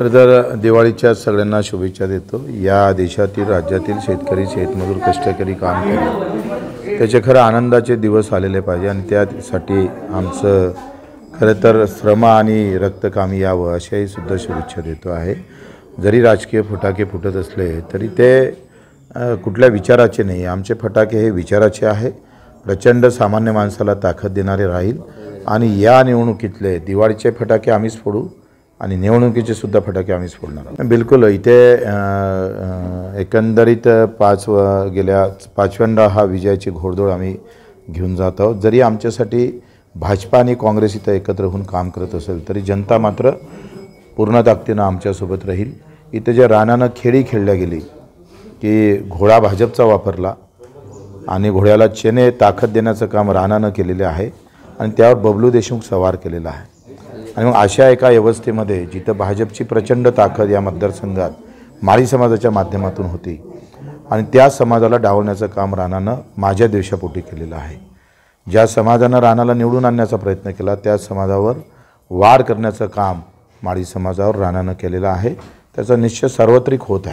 खरं तर दिवाळीच्या सगळ्यांना शुभेच्छा देतो या देशातील राज्यातील शेतकरी शेतमजूर कष्टकरी काम करतो त्याचे खरं आनंदाचे दिवस आलेले पाहिजे आणि त्यासाठी आमचं खरं तर श्रम आणि रक्त यावं अशाही सुद्धा शुभेच्छा देतो आहे जरी राजकीय फटाके फुटत असले तरी ते कुठल्या विचाराचे नाही आमचे फटाके हे विचाराचे आहे प्रचंड सामान्य माणसाला ताकद देणारे राहील आणि या निवडणुकीतले दिवाळीचे फटाके आम्हीच फोडू आणि निवडणुकीचे सुद्धा फटाके आम्ही फोडणार बिलकुल इथे एकंदरीत पाच गेल्या पाचव्यांदा हा विजयाची घोडदोड आम्ही घेऊन जात आहोत जरी आमच्यासाठी भाजपा आणि काँग्रेस इथं एकत्र होऊन काम करत असेल तरी जनता मात्र पूर्ण ताकदीनं आमच्यासोबत राहील इथे ज्या रानानं खेळी खेळल्या गेली की घोडा भाजपचा वापरला आणि घोड्याला चेने ताकद देण्याचं काम रानानं केलेलं आहे आणि त्यावर बबलू देशमुख सवार केलेला आहे आणि मग अशा एका व्यवस्थेमध्ये जिथं भाजपची प्रचंड ताकद या मतदारसंघात माळी समाजाच्या माध्यमातून होती आणि त्या समाजाला डावण्याचं काम राणानं माझ्या देशापोटी केलेलं आहे ज्या समाजानं राणाला निवडून आणण्याचा प्रयत्न केला त्या समाजावर वार करण्याचं काम माळी समाजावर राणानं केलेलं आहे त्याचा निश्चय सार्वत्रिक होत आहे